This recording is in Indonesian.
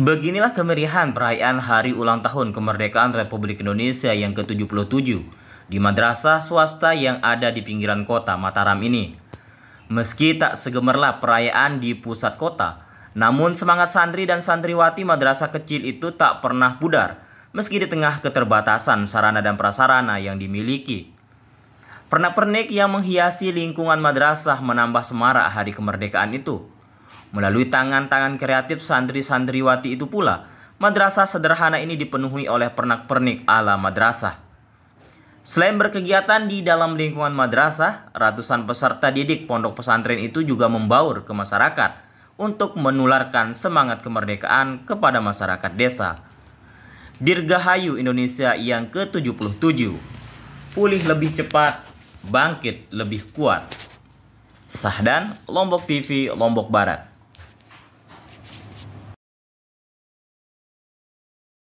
Beginilah kemeriahan perayaan hari ulang tahun kemerdekaan Republik Indonesia yang ke-77 di madrasah swasta yang ada di pinggiran kota Mataram ini. Meski tak segemerlap perayaan di pusat kota, namun semangat santri dan santriwati madrasah kecil itu tak pernah pudar meski di tengah keterbatasan sarana dan prasarana yang dimiliki. Pernak-pernik yang menghiasi lingkungan madrasah menambah semarak hari kemerdekaan itu. Melalui tangan-tangan kreatif santri-santriwati itu pula, madrasah sederhana ini dipenuhi oleh pernak-pernik ala madrasah. Selain berkegiatan di dalam lingkungan madrasah, ratusan peserta didik pondok pesantren itu juga membaur ke masyarakat untuk menularkan semangat kemerdekaan kepada masyarakat desa. Dirgahayu Indonesia yang ke-77. Pulih lebih cepat, bangkit lebih kuat. Sahdan, Lombok TV, Lombok Barat.